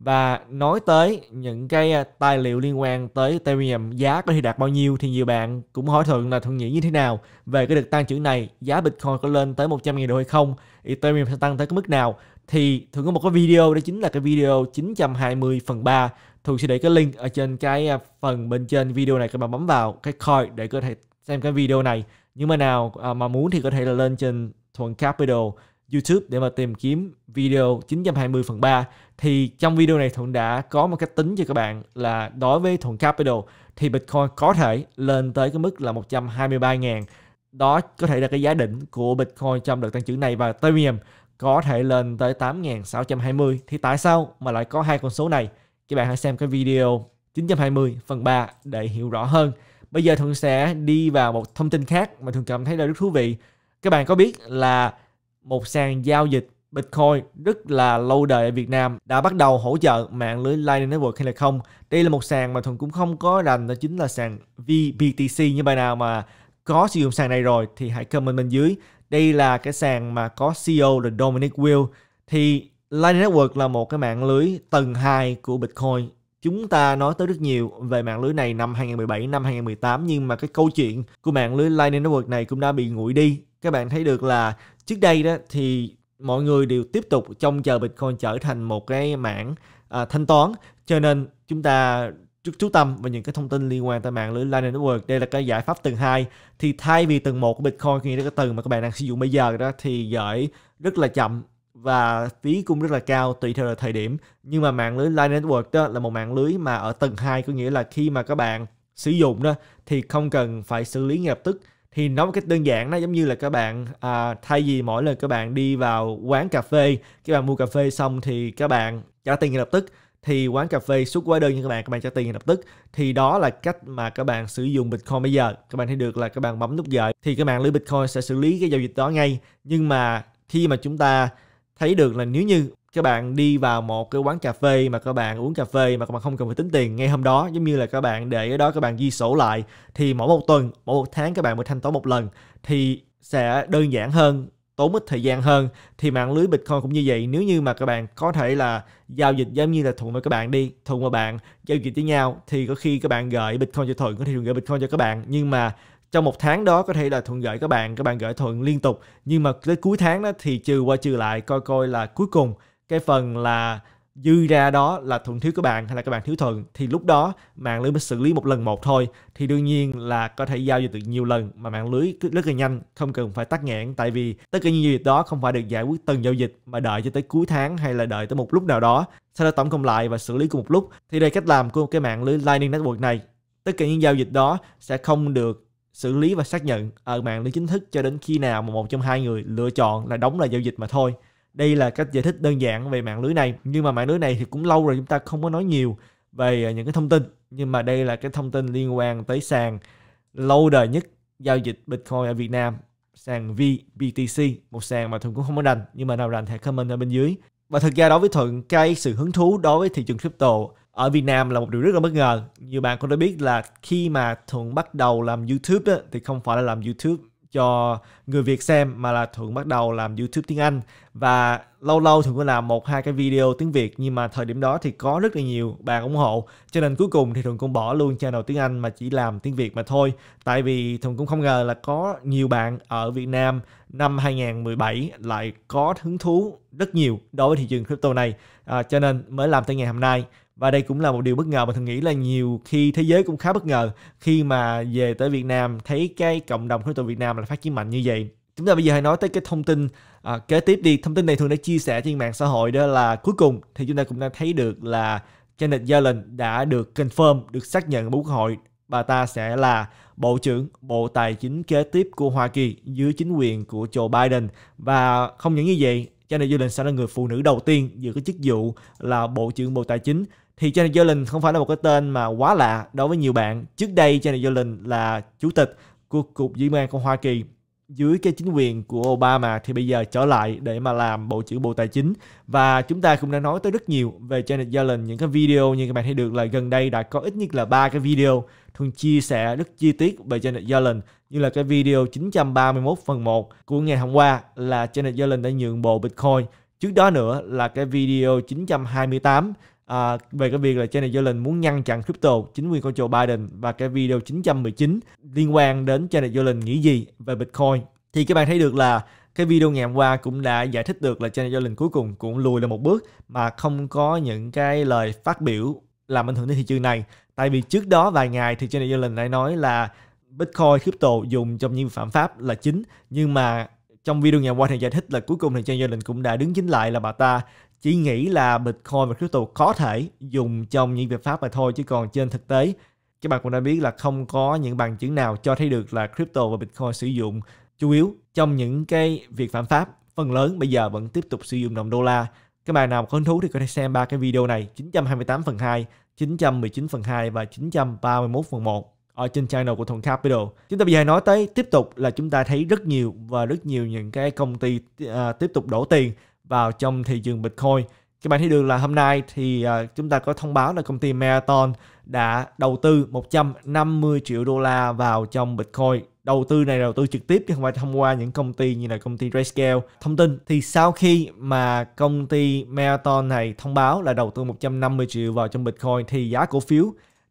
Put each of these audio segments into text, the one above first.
và nói tới những cái à, tài liệu liên quan tới Ethereum giá có thể đạt bao nhiêu thì nhiều bạn cũng hỏi thường là thường nghĩ như thế nào về cái đợt tăng trưởng này giá Bitcoin có lên tới 100.000 đô hay không Ethereum sẽ tăng tới cái mức nào thì thường có một cái video đó chính là cái video 920 phần 3 thường sẽ để cái link ở trên cái à, phần bên trên video này các bạn bấm vào cái coin để có thể xem cái video này nhưng mà nào à, mà muốn thì có thể là lên trên thuần capital YouTube để mà tìm kiếm video 920 phần 3 thì trong video này Thuận đã có một cách tính cho các bạn là đối với Thuận Capital thì Bitcoin có thể lên tới cái mức là 123.000 đó có thể là cái giá đỉnh của Bitcoin trong đợt tăng trưởng này và Ethereum có thể lên tới 8.620 thì tại sao mà lại có hai con số này các bạn hãy xem cái video 920 phần 3 để hiểu rõ hơn bây giờ Thuận sẽ đi vào một thông tin khác mà Thuận cảm thấy là rất thú vị các bạn có biết là một sàn giao dịch Bitcoin rất là lâu đời ở Việt Nam đã bắt đầu hỗ trợ mạng lưới Lightning Network hay là không. Đây là một sàn mà Thuần cũng không có rành đó chính là sàn VBTC như bài nào mà có sử dụng sàn này rồi thì hãy comment bên dưới. Đây là cái sàn mà có CEO là Dominic Will thì Lightning Network là một cái mạng lưới tầng 2 của Bitcoin. Chúng ta nói tới rất nhiều về mạng lưới này năm 2017, năm 2018 nhưng mà cái câu chuyện của mạng lưới Lightning Network này cũng đã bị nguội đi. Các bạn thấy được là trước đây đó thì mọi người đều tiếp tục trông chờ Bitcoin trở thành một cái mảng à, thanh toán cho nên chúng ta chú tâm vào những cái thông tin liên quan tới mạng lưới Lightning Network đây là cái giải pháp tầng 2 thì thay vì tầng 1 của Bitcoin khi cái tầng mà các bạn đang sử dụng bây giờ đó thì gửi rất là chậm và phí cũng rất là cao tùy theo thời điểm nhưng mà mạng lưới Lightning Network đó là một mạng lưới mà ở tầng 2 có nghĩa là khi mà các bạn sử dụng đó thì không cần phải xử lý ngay lập tức thì nói một cách đơn giản nó giống như là các bạn à, thay vì mỗi lần các bạn đi vào quán cà phê các bạn mua cà phê xong thì các bạn trả tiền ngay lập tức thì quán cà phê xuất hóa đơn như các bạn các bạn trả tiền ngay lập tức thì đó là cách mà các bạn sử dụng bitcoin bây giờ các bạn thấy được là các bạn bấm nút gửi thì các bạn lưới bitcoin sẽ xử lý cái giao dịch đó ngay nhưng mà khi mà chúng ta thấy được là nếu như các bạn đi vào một cái quán cà phê mà các bạn uống cà phê mà các bạn không cần phải tính tiền ngay hôm đó giống như là các bạn để ở đó các bạn ghi sổ lại thì mỗi một tuần mỗi một tháng các bạn mới thanh toán một lần thì sẽ đơn giản hơn tốn ít thời gian hơn thì mạng lưới Bitcoin cũng như vậy nếu như mà các bạn có thể là giao dịch giống như là Thuận với các bạn đi Thuận và bạn giao dịch với nhau thì có khi các bạn gửi Bitcoin cho Thuận có thể Thuận gửi Bitcoin cho các bạn nhưng mà trong một tháng đó có thể là thuận gửi các bạn các bạn gửi thuận liên tục nhưng mà tới cuối tháng đó thì trừ qua trừ lại coi coi là cuối cùng cái phần là dư ra đó là thuận thiếu của bạn hay là các bạn thiếu thuận thì lúc đó mạng lưới mới xử lý một lần một thôi thì đương nhiên là có thể giao dịch được nhiều lần mà mạng lưới rất là nhanh không cần phải tắt nghẽn tại vì tất cả những giao dịch đó không phải được giải quyết từng giao dịch mà đợi cho tới cuối tháng hay là đợi tới một lúc nào đó sau đó tổng cộng lại và xử lý cùng một lúc thì đây cách làm của cái mạng lưới Lightning Network này tất cả những giao dịch đó sẽ không được xử lý và xác nhận ở mạng lưới chính thức cho đến khi nào mà một trong hai người lựa chọn là đóng lại giao dịch mà thôi đây là cách giải thích đơn giản về mạng lưới này nhưng mà mạng lưới này thì cũng lâu rồi chúng ta không có nói nhiều về à, những cái thông tin nhưng mà đây là cái thông tin liên quan tới sàn lâu đời nhất giao dịch Bitcoin ở Việt Nam sàn VBTC một sàn mà Thuận cũng không có rành nhưng mà nào rành thì comment ở bên dưới và thực ra đối với Thuận cái sự hứng thú đối với thị trường crypto ở Việt Nam là một điều rất là bất ngờ nhiều bạn cũng đã biết là khi mà Thuận bắt đầu làm YouTube á, thì không phải là làm YouTube cho người Việt xem mà là Thuận bắt đầu làm YouTube tiếng Anh và lâu lâu Thuận có làm một hai cái video tiếng Việt nhưng mà thời điểm đó thì có rất là nhiều bạn ủng hộ cho nên cuối cùng thì Thuận cũng bỏ luôn channel tiếng Anh mà chỉ làm tiếng Việt mà thôi tại vì Thuận cũng không ngờ là có nhiều bạn ở Việt Nam năm 2017 lại có hứng thú rất nhiều đối với thị trường crypto này à, cho nên mới làm tới ngày hôm nay và đây cũng là một điều bất ngờ mà thường nghĩ là nhiều khi thế giới cũng khá bất ngờ khi mà về tới Việt Nam thấy cái cộng đồng crypto Việt Nam là phát triển mạnh như vậy chúng ta bây giờ hãy nói tới cái thông tin à, kế tiếp đi thông tin này thường đã chia sẻ trên mạng xã hội đó là cuối cùng thì chúng ta cũng đã thấy được là Janet Yellen đã được confirm được xác nhận của quốc hội bà ta sẽ là Bộ trưởng Bộ Tài chính kế tiếp của Hoa Kỳ dưới chính quyền của Joe Biden. Và không những như vậy, Janet Yellen sẽ là người phụ nữ đầu tiên giữ cái chức vụ là Bộ trưởng Bộ Tài chính thì Janet Yellen không phải là một cái tên mà quá lạ đối với nhiều bạn. Trước đây Janet Yellen là chủ tịch của Cục diễn an của Hoa Kỳ dưới cái chính quyền của Obama thì bây giờ trở lại để mà làm Bộ trưởng Bộ Tài chính và chúng ta cũng đã nói tới rất nhiều về Janet Yellen những cái video như các bạn thấy được là gần đây đã có ít nhất là ba cái video thường chia sẻ rất chi tiết về Janet Yellen như là cái video 931 phần 1 của ngày hôm qua là Janet Yellen đã nhượng bộ Bitcoin trước đó nữa là cái video 928 à, về cái việc là Janet Yellen muốn ngăn chặn crypto, chính quyền con trồ Biden và cái video 919 liên quan đến Janet Yellen nghĩ gì về Bitcoin. Thì các bạn thấy được là cái video ngày hôm qua cũng đã giải thích được là Janet Yellen cuối cùng cũng lùi lại một bước mà không có những cái lời phát biểu làm ảnh hưởng đến thị trường này. Tại vì trước đó vài ngày thì Janet Yellen lại nói là Bitcoin, crypto dùng trong những phạm pháp là chính nhưng mà trong video ngày qua thì giải thích là cuối cùng thì Trang đình cũng đã đứng chính lại là bà ta chỉ nghĩ là Bitcoin và crypto có thể dùng trong những việc pháp mà thôi chứ còn trên thực tế các bạn cũng đã biết là không có những bằng chứng nào cho thấy được là crypto và Bitcoin sử dụng chủ yếu trong những cái việc phạm pháp phần lớn bây giờ vẫn tiếp tục sử dụng đồng đô la các bạn nào có hứng thú thì có thể xem ba cái video này 928 phần 2 919 phần 2 và 931 phần 1 ở trên channel của Thuận Capital. Chúng ta bây giờ nói tới tiếp tục là chúng ta thấy rất nhiều và rất nhiều những cái công ty uh, tiếp tục đổ tiền vào trong thị trường Bitcoin. Các bạn thấy được là hôm nay thì uh, chúng ta có thông báo là công ty Marathon đã đầu tư 150 triệu đô la vào trong Bitcoin. Đầu tư này đầu tư trực tiếp chứ không phải thông qua những công ty như là công ty Grayscale. Thông tin thì sau khi mà công ty Marathon này thông báo là đầu tư 150 triệu vào trong Bitcoin thì giá cổ phiếu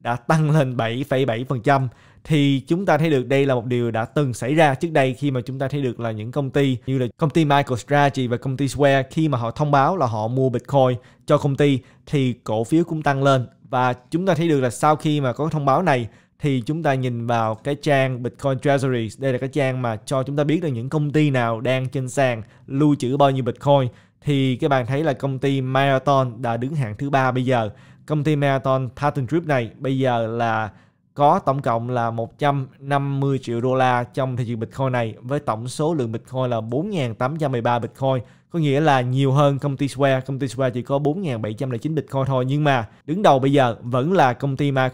đã tăng lên 7,7% thì chúng ta thấy được đây là một điều đã từng xảy ra trước đây khi mà chúng ta thấy được là những công ty như là công ty MicroStrategy và công ty Square khi mà họ thông báo là họ mua Bitcoin cho công ty thì cổ phiếu cũng tăng lên và chúng ta thấy được là sau khi mà có thông báo này thì chúng ta nhìn vào cái trang Bitcoin Treasuries đây là cái trang mà cho chúng ta biết được những công ty nào đang trên sàn lưu trữ bao nhiêu Bitcoin thì các bạn thấy là công ty Marathon đã đứng hạng thứ ba bây giờ công ty Marathon Titan Trip này bây giờ là có tổng cộng là 150 triệu đô la trong thị trường Bitcoin này với tổng số lượng Bitcoin là 4.813 Bitcoin có nghĩa là nhiều hơn công ty Square. Công ty Square chỉ có 4.709 Bitcoin thôi nhưng mà đứng đầu bây giờ vẫn là công ty ma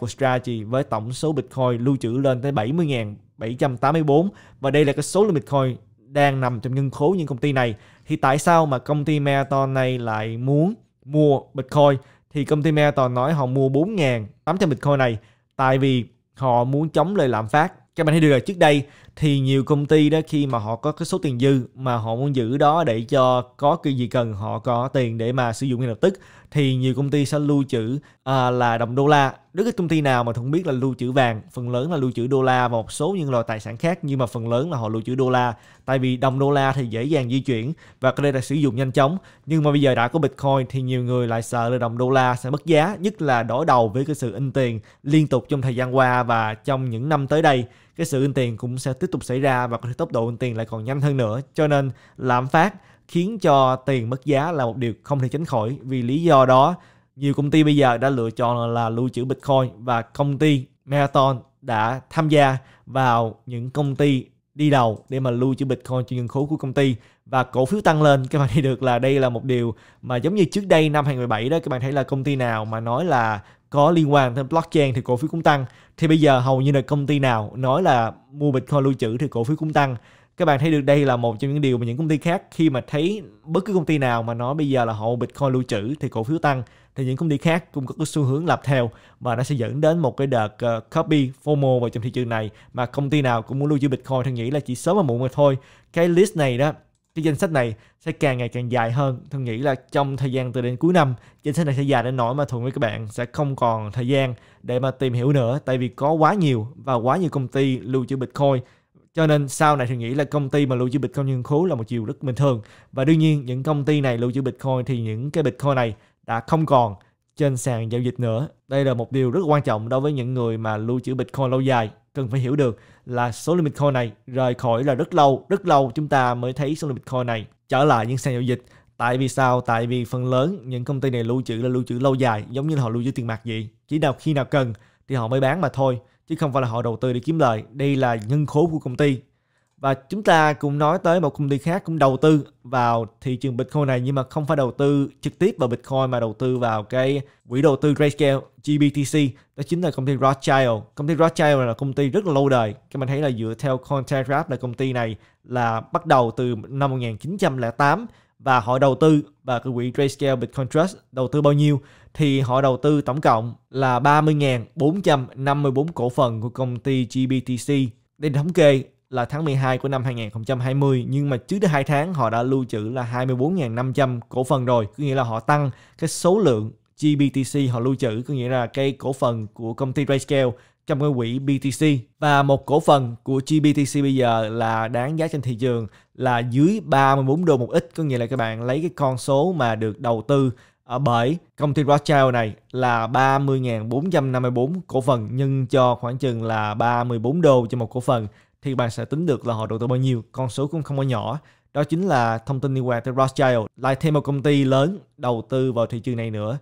với tổng số Bitcoin lưu trữ lên tới 70.784 và đây là cái số lượng Bitcoin đang nằm trong ngân khố những công ty này thì tại sao mà công ty Marathon này lại muốn mua Bitcoin thì công ty Meta nói họ mua 4.800 Bitcoin này tại vì họ muốn chống lời lạm phát các bạn thấy được là trước đây thì nhiều công ty đó khi mà họ có cái số tiền dư mà họ muốn giữ đó để cho có cái gì cần họ có tiền để mà sử dụng ngay lập tức thì nhiều công ty sẽ lưu trữ à, là đồng đô la rất ít công ty nào mà không biết là lưu trữ vàng phần lớn là lưu trữ đô la và một số những loại tài sản khác nhưng mà phần lớn là họ lưu trữ đô la tại vì đồng đô la thì dễ dàng di chuyển và cái đây là sử dụng nhanh chóng nhưng mà bây giờ đã có bitcoin thì nhiều người lại sợ là đồng đô la sẽ mất giá nhất là đối đầu với cái sự in tiền liên tục trong thời gian qua và trong những năm tới đây cái sự in tiền cũng sẽ tiếp tục xảy ra và có tốc độ in tiền lại còn nhanh hơn nữa cho nên lạm phát khiến cho tiền mất giá là một điều không thể tránh khỏi vì lý do đó nhiều công ty bây giờ đã lựa chọn là lưu trữ bitcoin và công ty marathon đã tham gia vào những công ty đi đầu để mà lưu trữ Bitcoin trên ngân khố của công ty và cổ phiếu tăng lên các bạn thấy được là đây là một điều mà giống như trước đây năm 2017 đó các bạn thấy là công ty nào mà nói là có liên quan tới blockchain thì cổ phiếu cũng tăng thì bây giờ hầu như là công ty nào nói là mua bitcoin lưu trữ thì cổ phiếu cũng tăng các bạn thấy được đây là một trong những điều mà những công ty khác khi mà thấy bất cứ công ty nào mà nói bây giờ là họ bitcoin lưu trữ thì cổ phiếu tăng thì những công ty khác cũng có cái xu hướng lập theo và nó sẽ dẫn đến một cái đợt uh, copy FOMO vào trong thị trường này mà công ty nào cũng muốn lưu trữ Bitcoin thì nghĩ là chỉ sớm mà muộn mà thôi. Cái list này đó cái danh sách này sẽ càng ngày càng dài hơn tôi nghĩ là trong thời gian từ đến cuối năm danh sách này sẽ dài đến nỗi mà thường với các bạn sẽ không còn thời gian để mà tìm hiểu nữa tại vì có quá nhiều và quá nhiều công ty lưu trữ bitcoin cho nên sau này thì nghĩ là công ty mà lưu trữ bitcoin nhân khố là một chiều rất bình thường và đương nhiên những công ty này lưu trữ bitcoin thì những cái bitcoin này đã không còn trên sàn giao dịch nữa đây là một điều rất quan trọng đối với những người mà lưu trữ bitcoin lâu dài cần phải hiểu được là số limit coin này rời khỏi là rất lâu, rất lâu chúng ta mới thấy số limit coin này trở lại những sàn giao dịch. Tại vì sao? Tại vì phần lớn những công ty này lưu trữ là lưu trữ lâu dài, giống như là họ lưu trữ tiền mặt vậy. Chỉ nào khi nào cần thì họ mới bán mà thôi, chứ không phải là họ đầu tư để kiếm lời. Đây là nhân khố của công ty và chúng ta cũng nói tới một công ty khác cũng đầu tư vào thị trường Bitcoin này nhưng mà không phải đầu tư trực tiếp vào Bitcoin mà đầu tư vào cái quỹ đầu tư Grayscale GBTC đó chính là công ty Rothschild công ty Rothschild là công ty rất là lâu đời các bạn thấy là dựa theo Contact Graph là công ty này là bắt đầu từ năm 1908 và họ đầu tư và cái quỹ Grayscale Bitcoin Trust đầu tư bao nhiêu thì họ đầu tư tổng cộng là 30.454 cổ phần của công ty GBTC. Đây là thống kê là tháng 12 của năm 2020 nhưng mà trước đến 2 tháng họ đã lưu trữ là 24.500 cổ phần rồi, có nghĩa là họ tăng cái số lượng GBTC họ lưu trữ, có nghĩa là cái cổ phần của công ty RayScale trong cái quỹ BTC và một cổ phần của GBTC bây giờ là đáng giá trên thị trường là dưới 34 đô một ít, có nghĩa là các bạn lấy cái con số mà được đầu tư ở ờ, bởi công ty Rothschild này là 30.454 cổ phần nhân cho khoảng chừng là 34 đô cho một cổ phần thì bạn sẽ tính được là họ đầu tư bao nhiêu, con số cũng không có nhỏ. Đó chính là thông tin liên quan tới Rothschild, lại thêm một công ty lớn đầu tư vào thị trường này nữa.